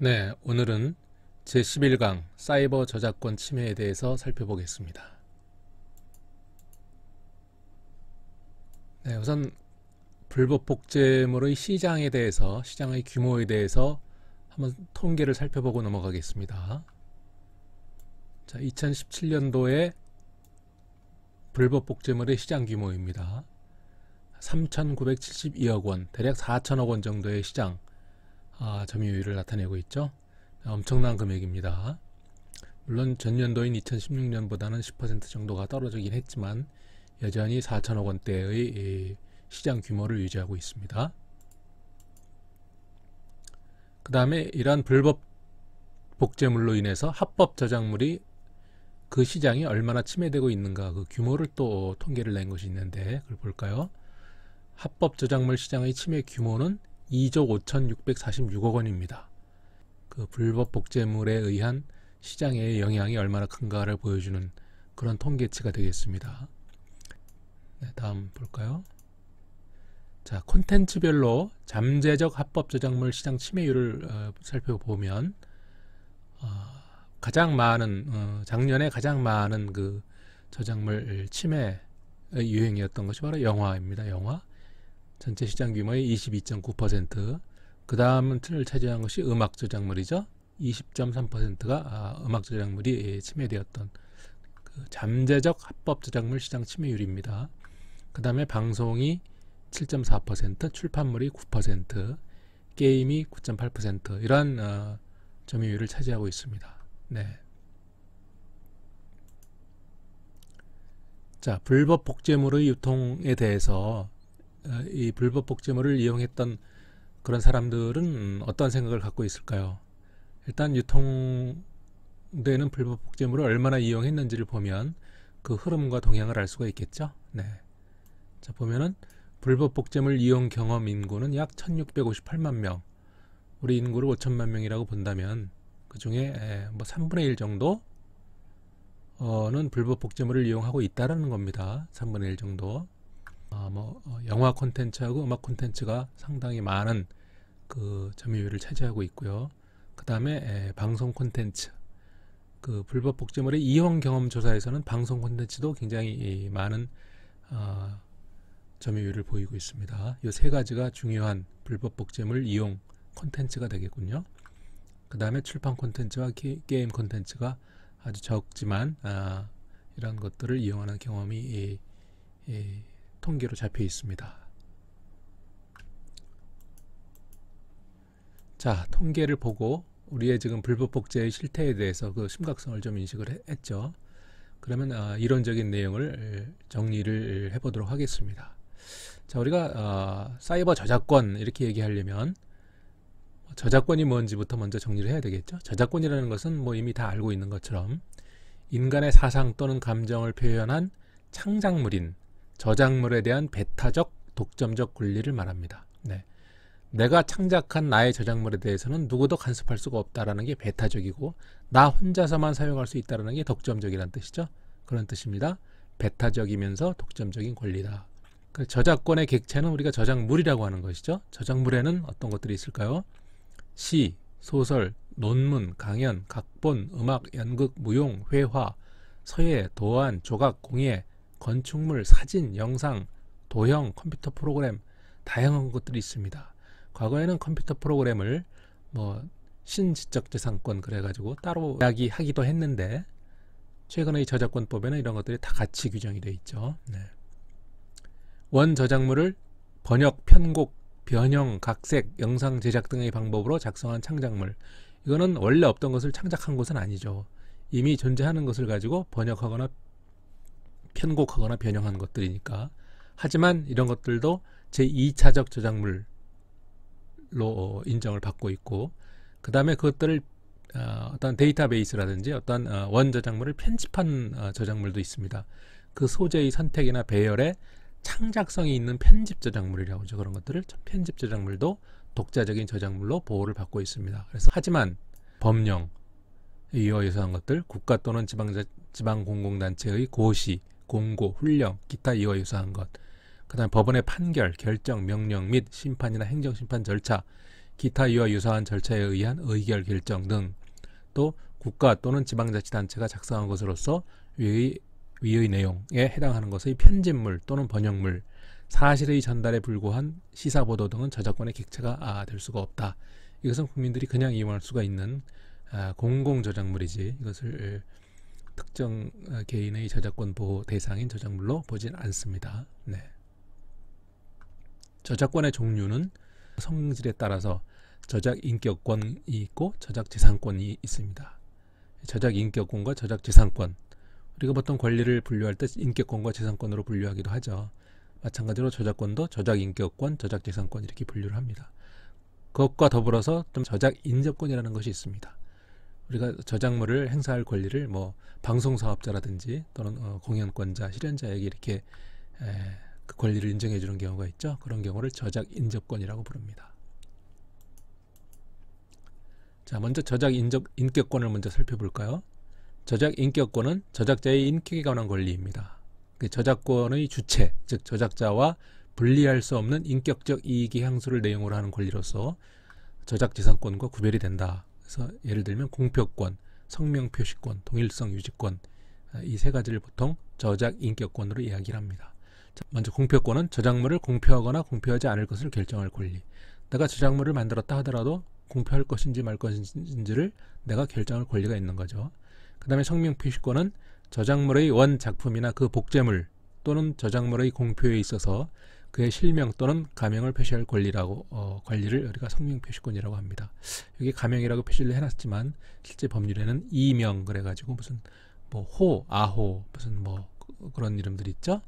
네, 오늘은 제11강 사이버 저작권 침해에 대해서 살펴보겠습니다. 네, 우선 불법 복제물의 시장에 대해서, 시장의 규모에 대해서 한번 통계를 살펴보고 넘어가겠습니다. 자, 2017년도에 불법 복제물의 시장 규모입니다. 3,972억 원, 대략 4천억 원 정도의 시장, 아, 점유율을 나타내고 있죠. 엄청난 금액입니다. 물론 전년도인 2016년보다는 10% 정도가 떨어지긴 했지만 여전히 4천억 원대의 시장 규모를 유지하고 있습니다. 그 다음에 이러한 불법 복제물로 인해서 합법 저작물이 그 시장이 얼마나 침해되고 있는가 그 규모를 또 통계를 낸 것이 있는데 그걸 볼까요? 합법 저작물 시장의 침해 규모는 2조 5,646억 원입니다. 그 불법 복제물에 의한 시장의 영향이 얼마나 큰가를 보여주는 그런 통계치가 되겠습니다. 네, 다음 볼까요? 자, 콘텐츠별로 잠재적 합법 저작물 시장 침해율을 어, 살펴보면 어, 가장 많은 어, 작년에 가장 많은 그 저작물 침해 유행이었던 것이 바로 영화입니다. 영화. 전체 시장 규모의 22.9%, 그 다음을 차지한 것이 음악 저작물이죠. 20.3%가 아, 음악 저작물이 예, 침해되었던 그 잠재적 합법 저작물 시장 침해율입니다. 그 다음에 방송이 7.4%, 출판물이 9%, 게임이 9.8% 이러한 어, 점유율을 차지하고 있습니다. 네. 자, 불법 복제물의 유통에 대해서 어, 이 불법 복제물을 이용했던 그런 사람들은 어떤 생각을 갖고 있을까요? 일단 유통되는 불법 복제물을 얼마나 이용했는지를 보면 그 흐름과 동향을 알 수가 있겠죠. 네. 자, 보면은 불법 복제물 이용 경험 인구는 약 1658만 명. 우리 인구를 5천만 명이라고 본다면 그 중에 뭐 3분의 1 정도 어는 불법 복제물을 이용하고 있다라는 겁니다. 3분의 1 정도. 아, 뭐 어, 영화 콘텐츠하고 음악 콘텐츠가 상당히 많은 그 점유율을 차지하고 있고요. 그 다음에 방송 콘텐츠 그 불법 복제물의 이용 경험 조사에서는 방송 콘텐츠도 굉장히 많은 어, 점유율을 보이고 있습니다. 이 세 가지가 중요한 불법 복제물 이용 콘텐츠가 되겠군요. 그 다음에 출판 콘텐츠와 게, 임 콘텐츠가 아주 적지만 아, 이런 것들을 이용하는 경험이 이, 이, 통계로 잡혀 있습니다. 자, 통계를 보고 우리의 지금 불법 복제 실태에 대해서 그 심각성을 좀 인식을 했죠. 그러면 아, 이론적인 내용을 정리를 해보도록 하겠습니다. 자, 우리가 아, 사이버 저작권 이렇게 얘기하려면 저작권이 뭔지부터 먼저 정리를 해야 되겠죠. 저작권이라는 것은 뭐 이미 다 알고 있는 것처럼 인간의 사상 또는 감정을 표현한 창작물인 저작물에 대한 배타적 독점적 권리를 말합니다. 네. 내가 창작한 나의 저작물에 대해서는 누구도 간섭할 수가 없다라는 게 배타적이고 나 혼자서만 사용할 수 있다라는 게 독점적이란 뜻이죠. 그런 뜻입니다. 배타적이면서 독점적인 권리다. 그 저작권의 객체는 우리가 저작물이라고 하는 것이죠. 저작물에는 어떤 것들이 있을까요? 시, 소설, 논문, 강연, 각본, 음악, 연극, 무용, 회화, 서예, 도안, 조각, 공예, 건축물, 사진, 영상, 도형, 컴퓨터 프로그램 다양한 것들이 있습니다. 과거에는 컴퓨터 프로그램을 뭐 신지적재산권 그래가지고 따로 이야기하기도 했는데 최근의 저작권법에는 이런 것들이 다 같이 규정이 되어 있죠. 네. 원 저작물을 번역, 편곡, 변형, 각색, 영상 제작 등의 방법으로 작성한 창작물 이거는 원래 없던 것을 창작한 것은 아니죠. 이미 존재하는 것을 가지고 번역하거나 편곡하거나 변형한 것들이니까 하지만 이런 것들도 제2차적 저작물로 어, 인정을 받고 있고 그 다음에 그것들을 어, 어떤 데이터베이스라든지 어떤 어, 원 저작물을 편집한 어, 저작물도 있습니다. 그 소재의 선택이나 배열에 창작성이 있는 편집 저작물이라고 하죠. 그런 것들을 편집 저작물도 독자적인 저작물로 보호를 받고 있습니다. 그래서 하지만 법령, 이어 예상한 것들, 국가 또는 지방 자 지방공공단체의 고시, 공고, 훈령, 기타 이와 유사한 것. 그다음 법원의 판결, 결정, 명령 및 심판이나 행정 심판 절차, 기타 이와 유사한 절차에 의한 의결 결정 등 또 국가 또는 지방자치단체가 작성한 것으로서 위의, 위의 내용에 해당하는 것의 편집물 또는 번역물, 사실의 전달에 불과한 시사 보도 등은 저작권의 객체가 아, 될 수가 없다. 이것은 국민들이 그냥 이용할 수가 있는 아, 공공 저작물이지 이것을 특정 아, 개인의 저작권 보호 대상인 저작물로 보진 않습니다. 네. 저작권의 종류는 성질에 따라서 저작 인격권이 있고 저작 재산권이 있습니다. 저작 인격권과 저작 재산권 우리가 보통 권리를 분류할 때 인격권과 재산권으로 분류하기도 하죠. 마찬가지로 저작권도 저작 인격권, 저작 재산권 이렇게 분류를 합니다. 그것과 더불어서 좀 저작 인접권이라는 것이 있습니다. 우리가 저작물을 행사할 권리를 뭐 방송 사업자라든지 또는 어, 공연권자, 실현자에게 이렇게 에, 그 권리를 인정해 주는 경우가 있죠. 그런 경우를 저작 인접권이라고 부릅니다. 자, 먼저 저작 인접 인격권을 먼저 살펴볼까요? 저작 인격권은 저작자의 인격에 관한 권리입니다. 그 저작권의 주체, 즉 저작자와 분리할 수 없는 인격적 이익의 향수를 내용으로 하는 권리로서 저작재산권과 구별이 된다. 그래서 예를 들면 공표권, 성명표시권, 동일성 유지권 아, 이세 가지를 보통 저작 인격권으로 이야기를 합니다. 먼저 공표권은 저작물을 공표하거나 공표하지 않을 것을 결정할 권리. 내가 저작물을 만들었다 하더라도 공표할 것인지 말 것인지를 내가 결정할 권리가 있는 거죠. 그 다음에 성명표시권은 저작물의 원 작품이나 그 복제물 또는 저작물의 공표에 있어서 그의 실명 또는 가명을 표시할 권리라고 어, 권리를 우리가 성명 표시권이라고 합니다. 여기 가명이라고 표시를 해놨지만 실제 법률에는 이명 그래가지고 무슨 뭐 호, 아호 무슨 뭐 그, 그런 이름들 있죠.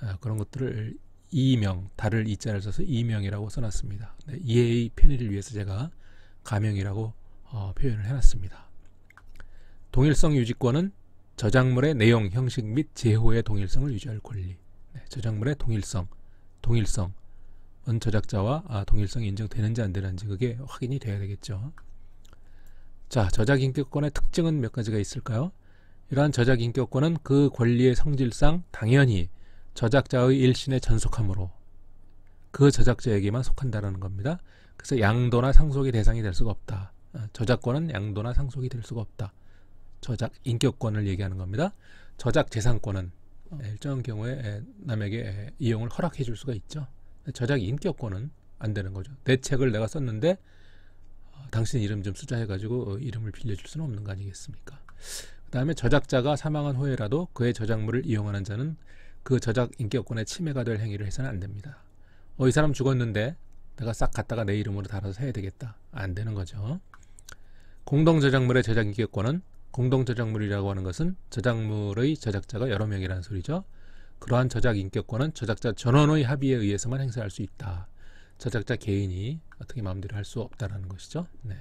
아, 그런 것들을 이명 달을 이자를 써서 이명이라고 써놨습니다. 네, 이해의 편의를 위해서 제가 가명이라고 어, 표현을 해놨습니다. 동일성 유지권은 저작물의 내용, 형식 및 제호의 동일성을 유지할 권리. 네, 저작물의 동일성, 동일성은 저작자와 아, 동일성이 인정되는지 안 되는지 그게 확인이 돼야 되겠죠. 자, 저작인격권의 특징은 몇 가지가 있을까요? 이러한 저작인격권은 그 권리의 성질상 당연히 저작자의 일신에 전속하므로 그 저작자에게만 속한다라는 겁니다. 그래서 양도나 상속의 대상이 될 수가 없다. 아, 저작권은 양도나 상속이 될 수가 없다. 저작 인격권을 얘기하는 겁니다. 저작 재산권은 어. 일정한 경우에 예, 남에게 예, 이용을 허락해 줄 수가 있죠. 저작 인격권은 안 되는 거죠. 내 책을 내가 썼는데 어, 당신 이름 좀 쓰자 해가지고 어, 이름을 빌려줄 수는 없는 거 아니겠습니까? 그 다음에 저작자가 사망한 후에라도 그의 저작물을 이용하는 자는 그 저작 인격권의 침해가 될 행위를 해서는 안 됩니다. 어, 이 사람 죽었는데 내가 싹 갖다가 내 이름으로 달아서 해야 되겠다. 안 되는 거죠. 공동저작물의 저작 인격권은 공동 저작물이라고 하는 것은 저작물의 저작자가 여러 명이라는 소리죠. 그러한 저작 인격권은 저작자 전원의 합의에 의해서만 행사할 수 있다. 저작자 개인이 어떻게 마음대로 할 수 없다라는 것이죠. 네.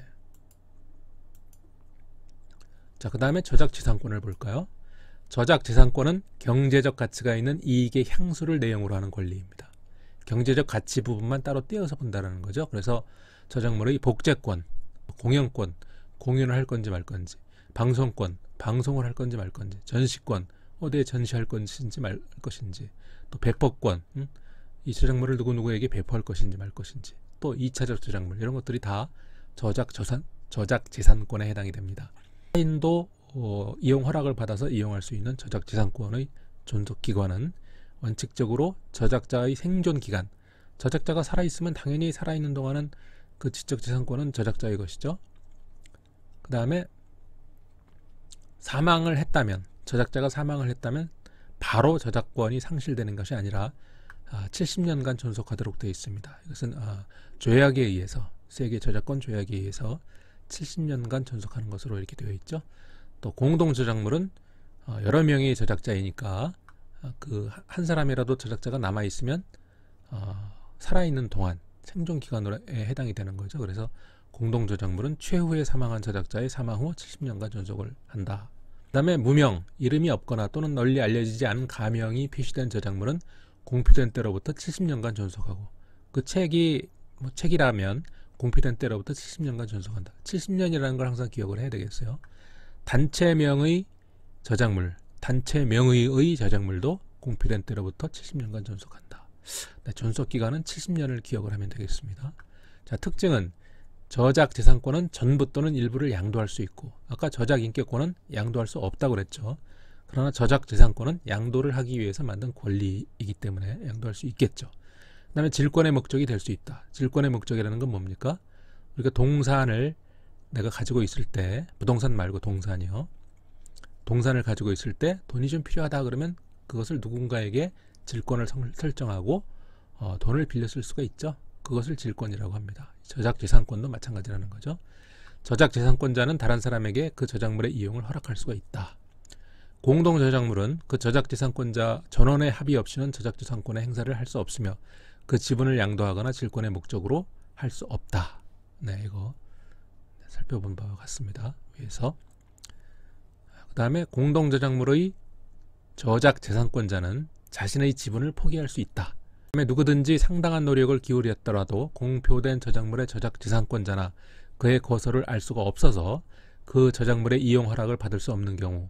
자, 그 다음에 저작재산권을 볼까요? 저작재산권은 경제적 가치가 있는 이익의 향수를 내용으로 하는 권리입니다. 경제적 가치 부분만 따로 떼어서 본다는 거죠. 그래서 저작물의 복제권, 공연권, 공연을 할 건지 말 건지 방송권, 방송을 할 건지 말 건지, 전시권, 어디에 전시할 것인지 말 것인지, 또 배포권, 응? 이 저작물을 누구누구에게 배포할 것인지 말 것인지, 또 2차적 저작물 이런 것들이 다 저작 저산 저작 재산권에 해당이 됩니다. 타인도 어, 이용 허락을 받아서 이용할 수 있는 저작 재산권의 존속 기관은 원칙적으로 저작자의 생존 기간. 저작자가 살아 있으면 당연히 살아 있는 동안은 그 지적 재산권은 저작자의 것이죠. 그다음에 사망을 했다면 저작자가 사망을 했다면 바로 저작권이 상실되는 것이 아니라 70년간 아, 존속하도록 되어 있습니다. 이것은 아, 조약에 의해서 세계 저작권 조약에 의해서 70년간 존속하는 것으로 이렇게 되어 있죠. 또 공동 저작물은 아, 여러 명의 저작자이니까 그 한 사람이라도 저작자가 남아 있으면 살아있는 동안 생존 기간으로 에 해당이 되는 거죠. 그래서 공동 저작물은 최후에 사망한 저작자의 사망 후 70년간 존속을 한다. 다음에 무명, 이름이 없거나 또는 널리 알려지지 않은 가명이 표시된 저작물은 공표된 때로부터 70년간 존속하고 그 책이 뭐 책이라면 공표된 때로부터 70년간 존속한다. 70년이라는 걸 항상 기억을 해야 되겠어요. 단체명의 저작물, 단체명의의 저작물도 공표된 때로부터 70년간 존속한다. 네, 존속 기간은 70년을 기억을 하면 되겠습니다. 자, 특징은 저작 재산권은 전부 또는 일부를 양도할 수 있고 아까 저작 인격권은 양도할 수 없다고 그랬죠. 그러나 저작 재산권은 양도를 하기 위해서 만든 권리이기 때문에 양도할 수 있겠죠. 그 다음에 질권의 목적이 될 수 있다. 질권의 목적이라는 건 뭡니까? 우리가 동산을 내가 가지고 있을 때 부동산 말고 동산이요. 동산을 가지고 있을 때 돈이 좀 필요하다 그러면 그것을 누군가에게 질권을 설정하고 어, 돈을 빌려 쓸 수가 있죠. 그것을 질권이라고 합니다. 저작재산권도 마찬가지라는 거죠. 저작재산권자는 다른 사람에게 그 저작물의 이용을 허락할 수가 있다. 공동 저작물은 그 저작재산권자 전원의 합의 없이는 저작재산권의 행사를 할 수 없으며 그 지분을 양도하거나 질권의 목적으로 할 수 없다. 네, 이거 살펴본 바와 같습니다. 위에서 그 다음에 공동 저작물의 저작재산권자는 자신의 지분을 포기할 수 있다. 때문에 누구든지 상당한 노력을 기울였더라도 공표된 저작물의 저작지상권자나 그의 거서를알 수가 없어서 그 저작물의 이용 허락을 받을 수 없는 경우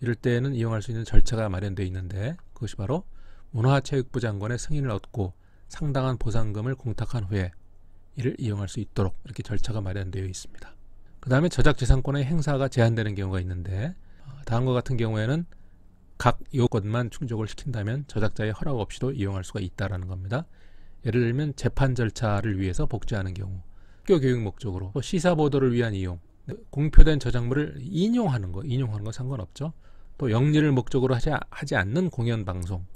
이럴 때에는 이용할 수 있는 절차가 마련되어 있는데 그것이 바로 문화체육부 장관의 승인을 얻고 상당한 보상금을 공탁한 후에 이를 이용할 수 있도록 이렇게 절차가 마련되어 있습니다. 그 다음에 저작재산권의 행사가 제한되는 경우가 있는데 어, 다음과 같은 경우에는 각 요건만 충족을 시킨다면 저작자의 허락 없이도 이용할 수가 있다라는 겁니다. 예를 들면 재판 절차를 위해서 복제하는 경우, 학교 교육 목적으로 시사 보도를 위한 이용, 공표된 저작물을 인용하는 거, 인용하는 거 상관없죠. 또 영리를 목적으로 하지, 하지 않는 공연 방송,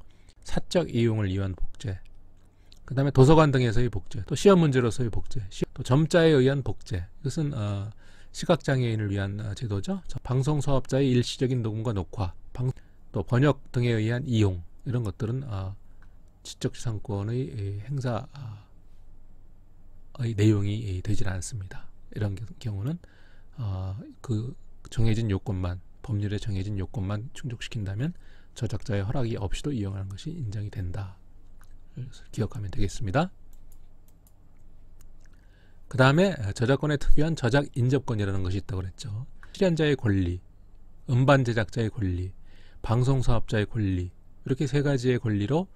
사적 이용을 위한 복제, 그 다음에 도서관 등에서의 복제, 또 시험 문제로서의 복제, 또 점자에 의한 복제. 이것은 어, 시각장애인을 위한 어, 제도죠. 방송 사업자의 일시적인 녹음과 녹화, 방, 또 번역 등에 의한 이용 이런 것들은 어, 아, 지적재산권의 행사의 아, 내용이 되질 않습니다. 이런 경우는 아, 그 정해진 요건만 법률에 정해진 요건만 충족시킨다면 저작자의 허락이 없이도 이용하는 것이 인정이 된다. 기억하면 되겠습니다. 그 다음에 아, 저작권에 특유한 저작 인접권이라는 것이 있다고 그랬죠. 출연자의 권리, 음반 제작자의 권리, 방송사업자의 권리 이렇게 세 가지의 권리로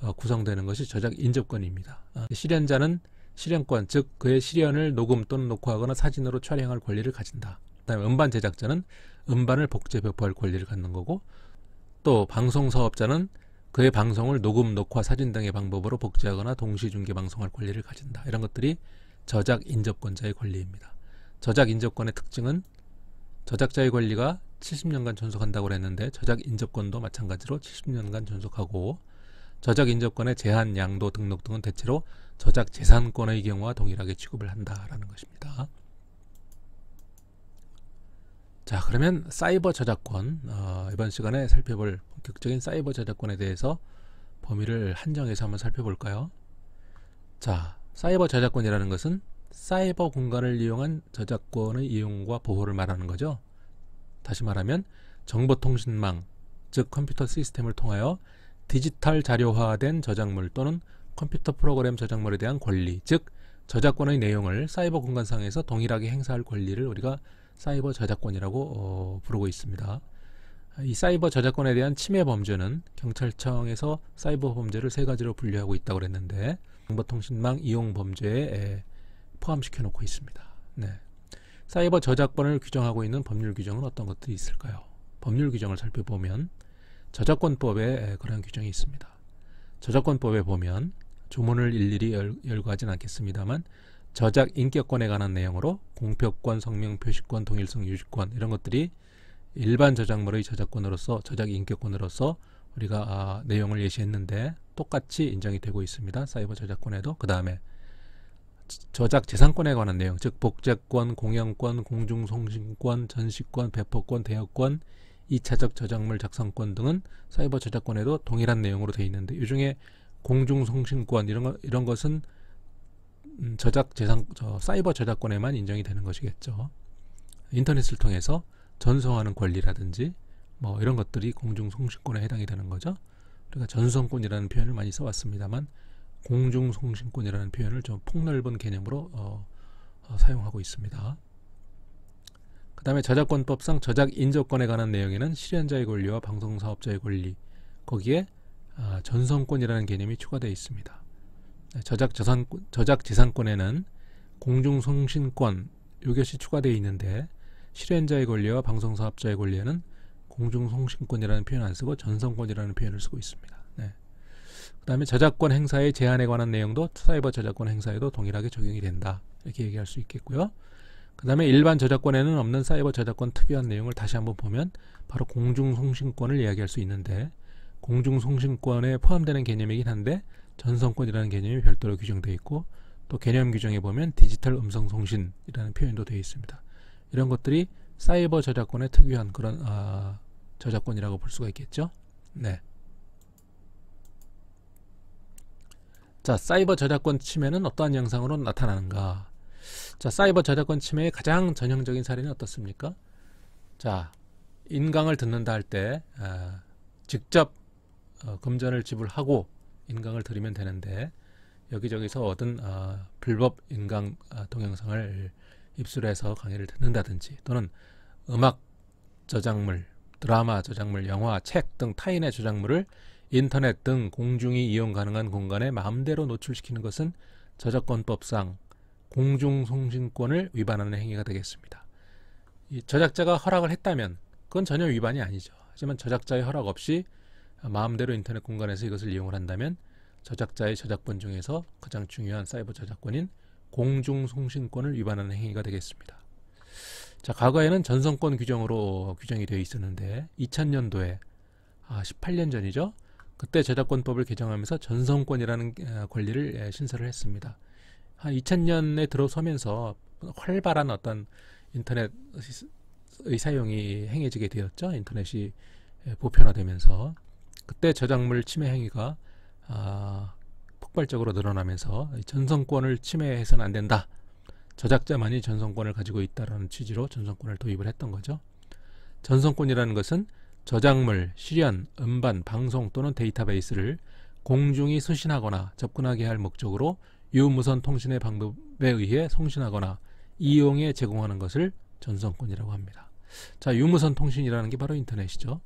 어, 구성되는 것이 저작 인접권입니다. 아, 실현자는 실현권, 즉 그의 실현을 녹음 또는 녹화하거나 사진으로 촬영할 권리를 가진다. 그다음에 음반 제작자는 음반을 복제 배포할 권리를 갖는 거고 또 방송 사업자는 그의 방송을 녹음, 녹화, 사진 등의 방법으로 복제하거나 동시 중계 방송할 권리를 가진다. 이런 것들이 저작 인접권자의 권리입니다. 저작 인접권의 특징은 저작자의 권리가 70년간 존속한다고 그랬는데 저작 인접권도 마찬가지로 70년간 존속하고 저작 인접권의 제한, 양도, 등록 등은 대체로 저작 재산권의 경우와 동일하게 취급을 한다라는 것입니다. 자 그러면 사이버 저작권 어, 이번 시간에 살펴볼 본격적인 사이버 저작권에 대해서 범위를 한정해서 한번 살펴볼까요? 자 사이버 저작권이라는 것은 사이버 공간을 이용한 저작권의 이용과 보호를 말하는 거죠. 다시 말하면 정보통신망, 즉 컴퓨터 시스템을 통하여 디지털 자료화된 저작물 또는 컴퓨터 프로그램 저작물에 대한 권리, 즉 저작권의 내용을 사이버 공간상에서 동일하게 행사할 권리를 우리가 사이버 저작권이라고 어, 부르고 있습니다. 이 사이버 저작권에 대한 침해 범죄는 경찰청에서 사이버 범죄를 세 가지로 분류하고 있다고 그랬는데 정보통신망 이용 범죄에 포함시켜 놓고 있습니다. 네. 사이버 저작권을 규정하고 있는 법률 규정은 어떤 것들이 있을까요? 법률 규정을 살펴보면 저작권법에 그런 규정이 있습니다. 저작권법에 보면 조문을 일일이 열, 열거하진 않겠습니다만 저작 인격권에 관한 내용으로 공표권, 성명, 표시권, 동일성, 유지권 이런 것들이 일반 저작물의 저작권으로서 저작 인격권으로서 우리가 아, 내용을 예시했는데 똑같이 인정이 되고 있습니다. 사이버 저작권에도 그 다음에 저작 재산권에 관한 내용, 즉 복제권, 공영권, 공중송신권, 전시권, 배포권, 대여권, 이차적 저작물 작성권 등은 사이버 저작권에도 동일한 내용으로 되어 있는데 이 중에 공중송신권 이런 거, 이런 것은 음, 저작 재산 저, 사이버 저작권에만 인정이 되는 것이겠죠. 인터넷을 통해서 전송하는 권리라든지 뭐 이런 것들이 공중송신권에 해당이 되는 거죠. 우리가 그러니까 전송권이라는 표현을 많이 써왔습니다만 공중송신권이라는 표현을 좀 폭넓은 개념으로 어, 어, 사용하고 있습니다. 그 다음에 저작권법상 저작 인접권에 관한 내용에는 실현자의 권리와 방송사업자의 권리 거기에 아, 전성권이라는 개념이 추가되어 있습니다. 네, 저작 저산 저작 재산권에는 공중송신권 이것이 추가되어 있는데 실현자의 권리와 방송사업자의 권리에는 공중송신권이라는 표현 안 쓰고 전성권이라는 표현을 쓰고 있습니다. 그다음에 저작권 행사의 제한에 관한 내용도 사이버 저작권 행사에도 동일하게 적용이 된다. 이렇게 얘기할 수 있겠고요. 그다음에 일반 저작권에는 없는 사이버 저작권 특유한 내용을 다시 한번 보면 바로 공중 송신권을 이야기할 수 있는데 공중 송신권에 포함되는 개념이긴 한데 전성권이라는 개념이 별도로 규정되어 있고 또 개념 규정에 보면 디지털 음성 송신이라는 표현도 되어 있습니다. 이런 것들이 사이버 저작권의 특유한 그런 아, 저작권이라고 볼 수가 있겠죠. 네. 자, 사이버 저작권 침해는 어떠한 영상으로 나타나는가? 자, 사이버 저작권 침해의 가장 전형적인 사례는 어떻습니까? 자, 인강을 듣는다 할때 어, 아, 직접 어, 금전을 지불하고 인강을 들으면 되는데 여기저기서 얻은 어, 불법 인강 어, 동영상을 입술해서 강의를 듣는다든지 또는 음악 저작물, 드라마 저작물, 영화, 책 등 타인의 저작물을 인터넷 등 공중이 이용 가능한 공간에 마음대로 노출시키는 것은 저작권법상 공중송신권을 위반하는 행위가 되겠습니다. 이 저작자가 허락을 했다면 그건 전혀 위반이 아니죠. 하지만 저작자의 허락 없이 마음대로 인터넷 공간에서 이것을 이용을 한다면 저작자의 저작권 중에서 가장 중요한 사이버 저작권인 공중송신권을 위반하는 행위가 되겠습니다. 자, 과거에는 전성권 규정으로 규정이 되어 있었는데 2000년도에 아, 18년 전이죠. 그때 저작권법을 개정하면서 전성권이라는 권리를 신설을 했습니다. 한 2000년에 들어서면서 활발한 어떤 인터넷의 사용이 행해지게 되었죠. 인터넷이 보편화되면서 그때 저작물 침해 행위가 아, 폭발적으로 늘어나면서 전성권을 침해해서는 안 된다. 저작자만이 전성권을 가지고 있다라는 취지로 전성권을 도입을 했던 거죠. 전성권이라는 것은 저작물, 실현, 음반, 방송 또는 데이터베이스를 공중이 수신하거나 접근하게 할 목적으로 유무선 통신의 방법에 의해 송신하거나 이용해 제공하는 것을 전송권이라고 합니다. 자, 유무선 통신이라는 게 바로 인터넷이죠.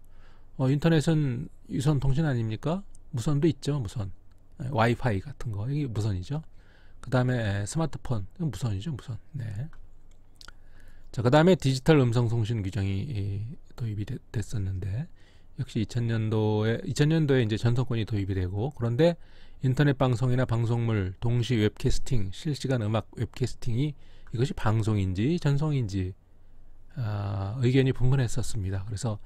어, 인터넷은 유선 통신 아닙니까? 무선도 있죠, 무선. 네, 와이파이 같은 거, 이게 무선이죠. 그 다음에 스마트폰, 무선이죠, 무선. 네. 자, 그 다음에 디지털 음성 송신 규정이 도입이 되, 됐었는데 역시 2000년도에 2000년도에 이제 전성권이 도입이 되고 그런데 인터넷 방송이나 방송물 동시 웹캐스팅 실시간 음악 웹캐스팅이 이것이 방송인지 전송인지 아, 의견이 분분했었습니다. 그래서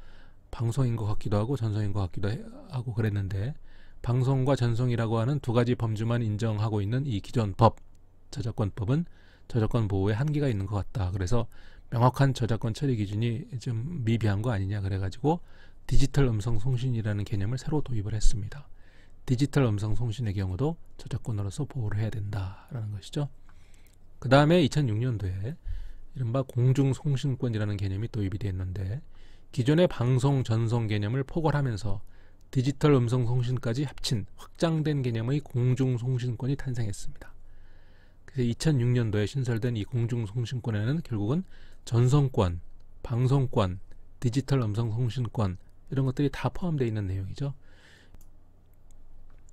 방송인 것 같기도 하고 전송인 것 같기도 하고 그랬는데 방송과 전송이라고 하는 두 가지 범주만 인정하고 있는 이 기존 법 저작권법은 저작권 보호에 한계가 있는 것 같다. 그래서 명확한 저작권 처리 기준이 좀 미비한 거 아니냐 그래가지고 디지털 음성 송신이라는 개념을 새로 도입을 했습니다. 디지털 음성 송신의 경우도 저작권으로서 보호를 해야 된다라는 것이죠. 그 다음에 2006년도에 이른바 공중송신권이라는 개념이 도입이 됐는데 기존의 방송 전송 개념을 포괄하면서 디지털 음성 송신까지 합친 확장된 개념의 공중송신권이 탄생했습니다. 그래서 2006년도에 신설된 이 공중송신권에는 결국은 전성권, 방송권, 디지털 음성 통신권 이런 것들이 다 포함되어 있는 내용이죠.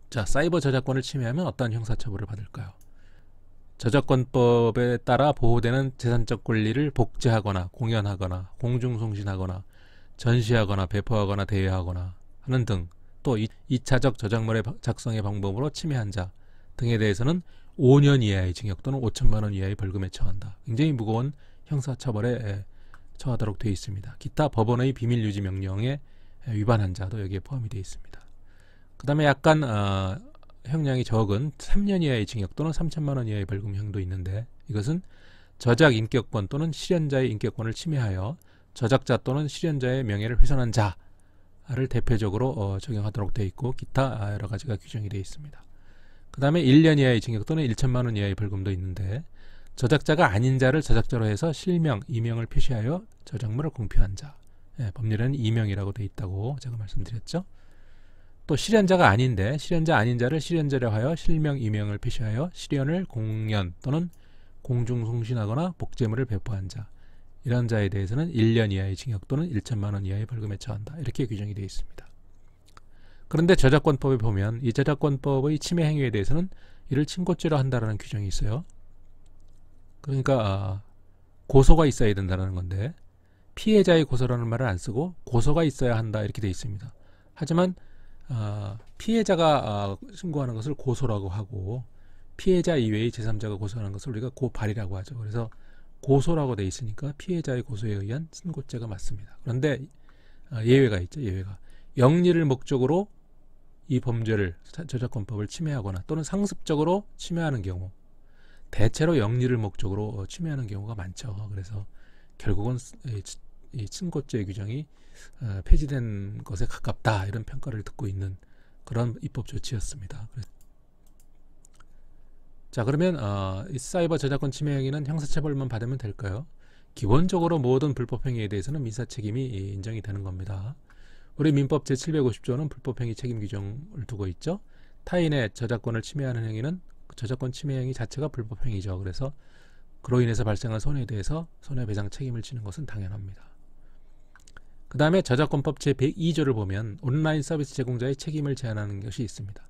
자, 사이버 저작권을 침해하면 어떤 형사처벌을 받을까요? 저작권법에 따라 보호되는 재산적 권리를 복제하거나 공연하거나 공중송신하거나 전시하거나 배포하거나 대여하거나 하는 등 또 2차적 저작물의 작성의 방법으로 침해한 자 등에 대해서는 5년 이하의 징역 또는 5천만 원 이하의 벌금에 처한다. 굉장히 무거운 형사처벌에 예, 처하도록 되어 있습니다. 기타 법원의 비밀 유지 명령에 예, 위반한 자도 여기에 포함이 되어 있습니다. 그 다음에 약간 어, 형량이 적은 3년 이하의 징역 또는 3천만 원 이하의 벌금형도 있는데 이것은 저작 인격권 또는 실현자의 인격권을 침해하여 저작자 또는 실현자의 명예를 훼손한 자를 대표적으로 어, 적용하도록 되어 있고 기타 아, 여러 가지가 규정이 되어 있습니다. 그 다음에 1년 이하의 징역 또는 1천만 원 이하의 벌금도 있는데 저작자가 아닌 자를 저작자로 해서 실명, 이명을 표시하여 저작물을 공표한 자. 예, 법률에는 이명이라고 돼 있다고 제가 말씀드렸죠. 또 실현자가 아닌데 실현자 아닌 자를 실현자로 하여 실명, 이명을 표시하여 실현을 공연 또는 공중송신하거나 복제물을 배포한 자. 이런 자에 대해서는 1년 이하의 징역 또는 1천만 원 이하의 벌금에 처한다. 이렇게 규정이 되어 있습니다. 그런데 저작권법에 보면 이 저작권법의 침해 행위에 대해서는 이를 침고죄로 한다라는 규정이 있어요. 그러니까 아, 고소가 있어야 된다는 건데 피해자의 고소라는 말을 안 쓰고 고소가 있어야 한다 이렇게 돼 있습니다. 하지만 아, 피해자가 아, 신고하는 것을 고소라고 하고 피해자 이외의 제3자가 고소하는 것을 우리가 고발이라고 하죠. 그래서 고소라고 돼 있으니까 피해자의 고소에 의한 신고죄가 맞습니다. 그런데 예외가 있죠. 예외가 영리를 목적으로 이 범죄를 저작권법을 침해하거나 또는 상습적으로 침해하는 경우 대체로 영리를 목적으로 어, 침해하는 경우가 많죠. 그래서 결국은 이 친고죄 규정이 어, 폐지된 것에 가깝다 이런 평가를 듣고 있는 그런 입법 조치였습니다. 자 그러면 어, 이 사이버 저작권 침해 행위는 형사처벌만 받으면 될까요? 기본적으로 모든 불법행위에 대해서는 민사책임이 인정이 되는 겁니다. 우리 민법 제750조는 불법행위 책임 규정을 두고 있죠. 타인의 저작권을 침해하는 행위는 저작권 침해 행위 자체가 불법 행위죠. 그래서 그로 인해서 발생한 손해에 대해서 손해배상 책임을 지는 것은 당연합니다. 그 다음에 저작권법 제102조를 보면 온라인 서비스 제공자의 책임을 제한하는 것이 있습니다.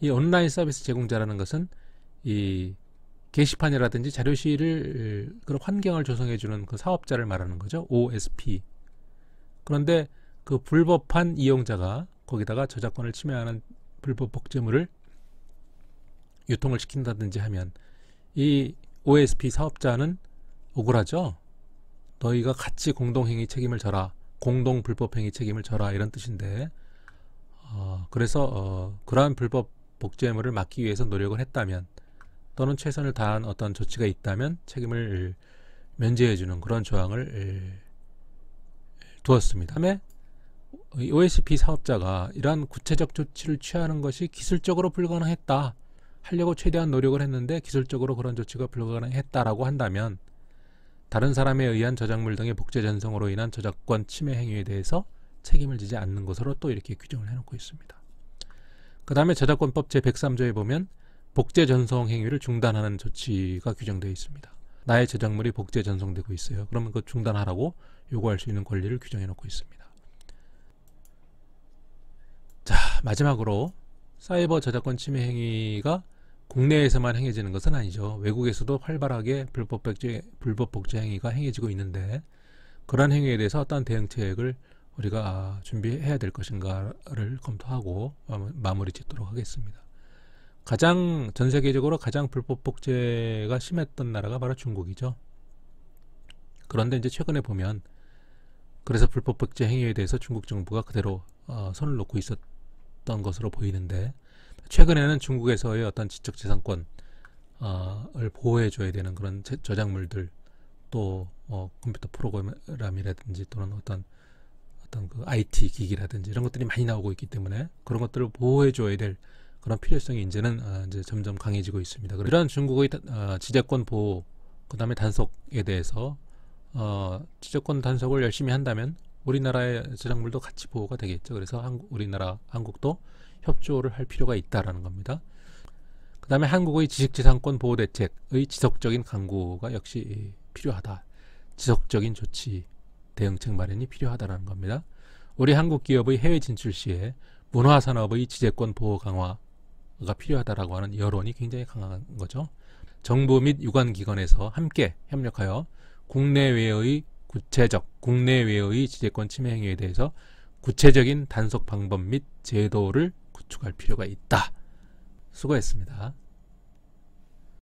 이 온라인 서비스 제공자라는 것은 이 게시판이라든지 자료실을 그런 환경을 조성해 주는 그 사업자를 말하는 거죠. OSP. 그런데 그 불법한 이용자가 거기다가 저작권을 침해하는 불법 복제물을 유통을 시킨다든지 하면 이 OSP 사업자는 억울하죠. 너희가 같이 공동행위 책임을 져라. 공동 불법행위 책임을 져라. 이런 뜻인데 어, 그래서 어, 그러한 불법 복제물을 막기 위해서 노력을 했다면 또는 최선을 다한 어떤 조치가 있다면 책임을 면제해주는 그런 조항을 두었습니다. 그 다음에 OSP 사업자가 이러한 구체적 조치를 취하는 것이 기술적으로 불가능했다. 하려고 최대한 노력을 했는데 기술적으로 그런 조치가 불가능했다라고 한다면 다른 사람에 의한 저작물 등의 복제 전송으로 인한 저작권 침해 행위에 대해서 책임을 지지 않는 것으로 또 이렇게 규정을 해놓고 있습니다. 그 다음에 저작권법 제103조에 보면 복제 전송 행위를 중단하는 조치가 규정되어 있습니다. 나의 저작물이 복제 전송되고 있어요. 그러면 그 중단하라고 요구할 수 있는 권리를 규정해 놓고 있습니다. 자, 마지막으로 사이버 저작권 침해 행위가 국내에서만 행해지는 것은 아니죠. 외국에서도 활발하게 불법 복제, 불법 복제 행위가 행해지고 있는데 그러한 행위에 대해서 어떤 대응 책을 우리가 준비해야 될 것인가를 검토하고 마무리 짓도록 하겠습니다. 가장 전 세계적으로 가장 불법 복제가 심했던 나라가 바로 중국이죠. 그런데 이제 최근에 보면 그래서 불법 복제 행위에 대해서 중국 정부가 그대로 어, 손을 놓고 있었던 것으로 보이는데 최근에는 중국에서의 어떤 지적재산권을 어, 보호해줘야 되는 그런 저작물들 또 어, 컴퓨터 프로그램이라든지 또는 어떤 어떤 그 IT 기기라든지 이런 것들이 많이 나오고 있기 때문에 그런 것들을 보호해줘야 될 그런 필요성이 이제는 어, 이제 점점 강해지고 있습니다. 이런 중국의 어, 지재권 보호 그다음에 단속에 대해서 어, 지적권 단속을 열심히 한다면 우리나라의 저작물도 같이 보호가 되겠죠. 그래서 한국, 우리나라 한국도 협조를 할 필요가 있다라는 겁니다. 그 다음에 한국의 지식재산권 보호 대책의 지속적인 강구가 역시 필요하다. 지속적인 조치, 대응책 마련이 필요하다라는 겁니다. 우리 한국 기업의 해외 진출 시에 문화 산업의 지재권 보호 강화가 필요하다라고 하는 여론이 굉장히 강한 거죠. 정부 및 유관 기관에서 함께 협력하여 국내외의 구체적 국내외의 지재권 침해 행위에 대해서 구체적인 단속 방법 및 제도를 구축할 필요가 있다. 수고했습니다.